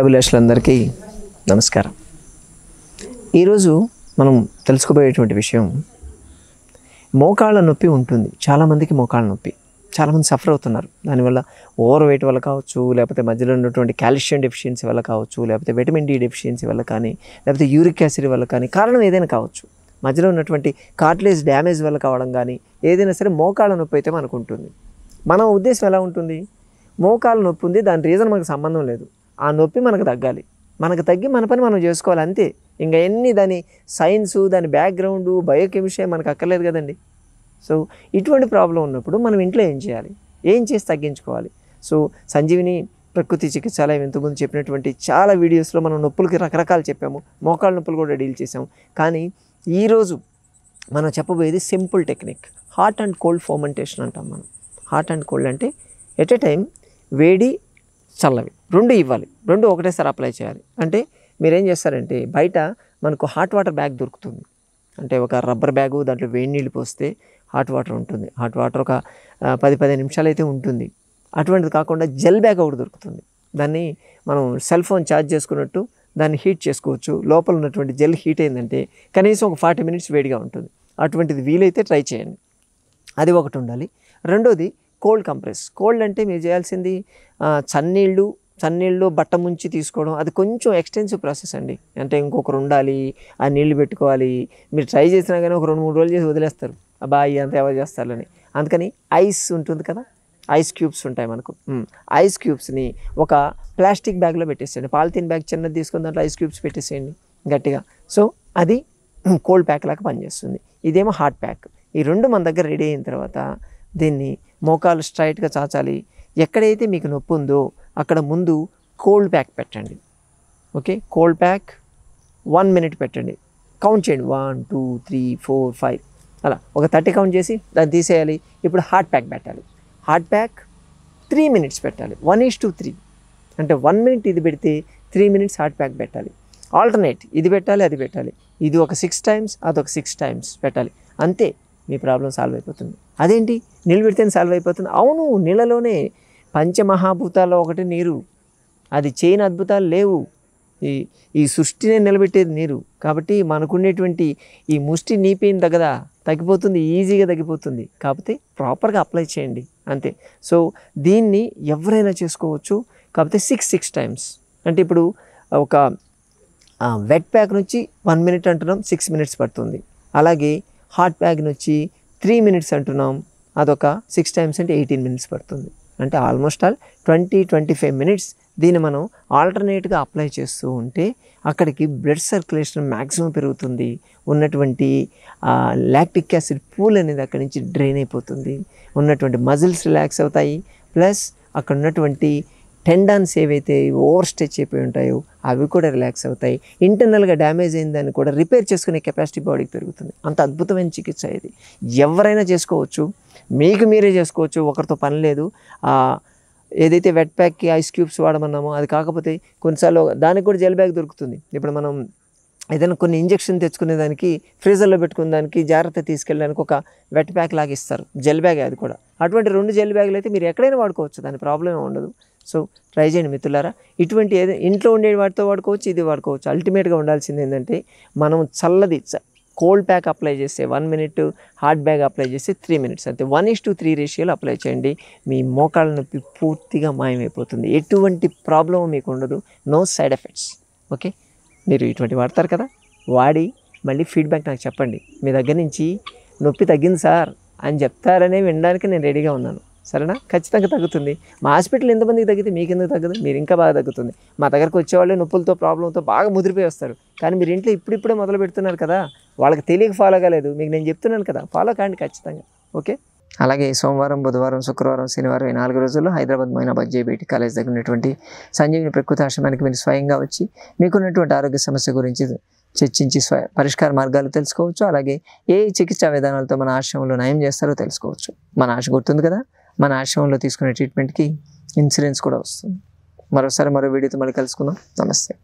అభిలాషులందరికీ నమస్కారం ఈరోజు మనం తెలుసుకోబోయేటువంటి విషయం మోకాళ్ళ నొప్పి ఉంటుంది చాలామందికి మోకాళ్ళ నొప్పి చాలామంది సఫర్ అవుతున్నారు దానివల్ల ఓవర్ వెయిట్ వల్ల కావచ్చు లేకపోతే మధ్యలో ఉన్నటువంటి కాల్షియం డెఫిషియన్సీ వల్ల కావచ్చు లేకపోతే విటమిన్ డి డెఫిషియన్సీ వల్ల కానీ లేకపోతే యూరిక్ యాసిడ్ వల్ల కానీ కారణం ఏదైనా కావచ్చు మధ్యలో ఉన్నటువంటి కార్ట్లేజ్ డ్యామేజ్ వల్ల కావడం కానీ ఏదైనా సరే మోకాళ్ళ నొప్పి అయితే మనకు ఉంటుంది మన ఉద్దేశం ఎలా ఉంటుంది మోకాళ్ళ నొప్పి ఉంది దాని రీజన్ మనకు సంబంధం లేదు ఆ నొప్పి మనకు తగ్గాలి మనకు తగ్గి మన పని మనం చేసుకోవాలి అంతే ఇంకా ఎన్ని దాని సైన్సు దాని బ్యాక్గ్రౌండు బయోకెమిస్ట్రీ మనకు అక్కర్లేదు కదండి సో ఇటువంటి ప్రాబ్లం ఉన్నప్పుడు మనం ఇంట్లో ఏం చేయాలి ఏం చేసి తగ్గించుకోవాలి సో సంజీవిని ప్రకృతి చికిత్సాలయం ఇంతకుముందు చెప్పినటువంటి చాలా వీడియోస్లో మనం నొప్పులకి రకరకాలు చెప్పాము మోకాళ్ళ నొప్పులు కూడా డీల్ చేసాము కానీ ఈరోజు మనం చెప్పబోయేది simple technique hot and cold fomentation అంటాం మనం హాట్ అండ్ కోల్డ్ అంటే ఎట్ ఎ టైం వేడి చల్లవి రెండు ఇవ్వాలి రెండు ఒకటేసారి అప్లై చేయాలి అంటే మీరేం చేస్తారంటే బయట మనకు హాట్ వాటర్ బ్యాగ్ దొరుకుతుంది అంటే ఒక రబ్బర్ బ్యాగు దాంట్లో వేడి నీళ్ళు పోస్తే హాట్ వాటర్ ఉంటుంది హాట్ వాటర్ ఒక పది పదిహేను నిమిషాలు అయితే ఉంటుంది అటువంటిది కాకుండా జెల్ బ్యాగ్ ఒకటి దొరుకుతుంది దాన్ని మనం సెల్ ఫోన్ ఛార్జ్ చేసుకున్నట్టు దాన్ని హీట్ చేసుకోవచ్చు లోపల ఉన్నటువంటి జెల్ హీట్ అయిందంటే కనీసం ఒక ఫార్టీ మినిట్స్ వేడిగా ఉంటుంది అటువంటిది వీలైతే ట్రై చేయండి అది ఒకటి ఉండాలి రెండోది కోల్డ్ కంప్రెస్ కోల్డ్ అంటే మీరు చేయాల్సింది చన్నీళ్ళు చన్నీళ్ళు బట్ట ముంచి తీసుకోవడం అది కొంచెం ఎక్స్టెన్సివ్ ప్రాసెస్ అండి అంటే ఇంకొకరు ఉండాలి ఆ నీళ్లు పెట్టుకోవాలి మీరు ట్రై చేసినా కానీ ఒక రెండు మూడు రోజులు చేసి వదిలేస్తారు అబ్బా అంతా ఎవరు చేస్తారని అందుకని ఐస్ ఉంటుంది కదా ఐస్ క్యూబ్స్ ఉంటాయి మనకు ఐస్ క్యూబ్స్ని ఒక ప్లాస్టిక్ బ్యాగ్లో పెట్టేసేయండి పాలిథిన్ బ్యాగ్ చిన్నది తీసుకుని దాంట్లో ఐస్ క్యూబ్స్ పెట్టేసేయండి గట్టిగా సో అది కోల్డ్ ప్యాక్ లాగా పనిచేస్తుంది ఇదేమో హాట్ ప్యాక్ ఈ రెండు మన దగ్గర రెడీ అయిన తర్వాత దీన్ని మోకాలు స్ట్రైట్గా చాచాలి ఎక్కడైతే మీకు నొప్పి ఉందో అక్కడ ముందు కోల్డ్ ప్యాక్ పెట్టండి okay cold pack one minute పెట్టండి కౌంట్ చేయండి one two three four five అలా ఒక థర్టీ కౌంట్ చేసి దాన్ని తీసేయాలి ఇప్పుడు హార్ట్ ప్యాక్ పెట్టాలి హార్ట్ ప్యాక్ త్రీ మినిట్స్ పెట్టాలి వన్ ఈజ్ టు త్రీ అంటే వన్ మినిట్ ఇది పెడితే త్రీ మినిట్స్ హార్ట్ ప్యాక్ పెట్టాలి ఆల్టర్నేట్ ఇది పెట్టాలి అది పెట్టాలి ఇది ఒక సిక్స్ టైమ్స్ అదొక సిక్స్ టైమ్స్ పెట్టాలి అంతే మీ ప్రాబ్లం సాల్వ్ అయిపోతుంది అదేంటి నిలబెడితేనే సాల్వ్ అయిపోతుంది అవును నీళ్ళలోనే పంచమహాభూతాల్లో ఒకటి నీరు అది చేయని అద్భుతాలు లేవు ఈ ఈ సృష్టినే నిలబెట్టేది నీరు కాబట్టి మనకుండేటువంటి ఈ ముష్టి నీపిన దగ్గర తగ్గిపోతుంది ఈజీగా తగ్గిపోతుంది కాకపోతే ప్రాపర్గా అప్లై చేయండి అంతే సో దీన్ని ఎవరైనా చేసుకోవచ్చు కాకపోతే సిక్స్ సిక్స్ టైమ్స్ అంటే ఇప్పుడు ఒక వెట్ ప్యాక్ నుంచి వన్ మినిట్ అంటున్నాం సిక్స్ మినిట్స్ పడుతుంది అలాగే హాట్ ప్యాక్ని వచ్చి త్రీ మినిట్స్ అంటున్నాం అదొక సిక్స్ టైమ్స్ అంటే ఎయిటీన్ మినిట్స్ పడుతుంది అంటే almost all twenty twenty five minutes దీన్ని మనం ఆల్టర్నేట్గా అప్లై చేస్తూ ఉంటే అక్కడికి బ్లడ్ సర్క్యులేషన్ మ్యాక్సిమం పెరుగుతుంది ఉన్నటువంటి లాక్టిక్ యాసిడ్ పూల్ అనేది అక్కడి నుంచి డ్రైన్ అయిపోతుంది ఉన్నటువంటి మజిల్స్ రిలాక్స్ అవుతాయి ప్లస్ అక్కడ ఉన్నటువంటి టెండాన్స్ ఏవైతే ఓవర్ స్ట్రెచ్ అయిపోయి ఉంటాయో అవి కూడా రిలాక్స్ అవుతాయి ఇంటర్నల్గా డ్యామేజ్ అయిందని కూడా రిపేర్ చేసుకునే కెపాసిటీ బాడీకి పెరుగుతుంది అంత అద్భుతమైన చికిత్స ఇది ఎవరైనా చేసుకోవచ్చు మీకు మీరే చేసుకోవచ్చు ఒకరితో పని లేదు ఏదైతే వెట్ ప్యాక్కి ఐస్ క్యూబ్స్ వాడమన్నామో అది కాకపోతే కొన్నిసార్లు దానికి కూడా జెల్ బ్యాగ్ దొరుకుతుంది ఇప్పుడు మనం ఏదైనా కొన్ని ఇంజెక్షన్ తెచ్చుకునే దానికి ఫ్రీజర్లో పెట్టుకునే దానికి జాగ్రత్త తీసుకెళ్ళడానికి ఒక వెట్ ప్యాక్ లాగా ఇస్తారు జెల్ బ్యాగ్ అది కూడా అటువంటి రెండు జెల్ బ్యాగులు అయితే మీరు ఎక్కడైనా వాడుకోవచ్చు దాని ప్రాబ్లమే ఉండదు సో ట్రై చేయండి మిత్రులారా ఇటువంటి ఏదో ఇంట్లో ఉండే వాటితో వాడుకోవచ్చు ఇది వాడుకోవచ్చు అల్టిమేట్గా ఉండాల్సింది ఏంటంటే మనం చల్లది కోల్డ్ ప్యాక్ అప్లై చేస్తే one minute hot bag apply చేస్తే త్రీ మినిట్స్ అంతే వన్ ఇస్ టు త్రీ రేషియోలో అప్లై చేయండి మీ మోకాళ్ళ నొప్పి పూర్తిగా మాయమైపోతుంది ఎటువంటి ప్రాబ్లం మీకు ఉండదు నో సైడ్ ఎఫెక్ట్స్ ఓకే మీరు ఇటువంటి వాడతారు కదా వాడి మళ్ళీ ఫీడ్బ్యాక్ నాకు చెప్పండి మీ దగ్గర నుంచి నొప్పి తగ్గింది సార్ అని చెప్తారనే వినడానికి నేను రెడీగా ఉన్నాను సరేనా ఖచ్చితంగా తగ్గుతుంది మా హాస్పిటల్ ఎంతమందికి తగ్గితే మీకు ఎందుకు తగ్గదు మీరు ఇంకా బాగా తగ్గుతుంది మా దగ్గరకు వచ్చేవాళ్ళు నొప్పులతో ప్రాబ్లంతో బాగా ముదిరిపోయి వస్తారు కానీ మీరు ఇంట్లో ఇప్పుడిప్పుడే మొదలు పెడుతున్నారు కదా వాళ్ళకి తెలియక ఫాలో కాలేదు మీకు నేను చెప్తున్నాను కదా ఫాలో కాండి ఖచ్చితంగా ఓకే అలాగే సోమవారం బుధవారం శుక్రవారం శనివారం ఈ నాలుగు రోజుల్లో హైదరాబాద్ మైనాబాద్ జేబీటీ కాలేజ్ దగ్గర ఉన్నటువంటి సంజీవిని ప్రకృతి ఆశ్రమానికి మీరు స్వయంగా వచ్చి మీకున్నటువంటి ఆరోగ్య సమస్య గురించి చర్చించి పరిష్కార మార్గాలు తెలుసుకోవచ్చు అలాగే ఏ చికిత్సా విధానాలతో మన ఆశ్రమంలో నయం చేస్తారో తెలుసుకోవచ్చు మన ఆశ గుర్తుంది కదా మన ఆశ్రమంలో తీసుకునే ట్రీట్మెంట్కి ఇన్సూరెన్స్ కూడా వస్తుంది మరోసారి మరో వీడియోతో మళ్ళీ కలుసుకుందాం నమస్తే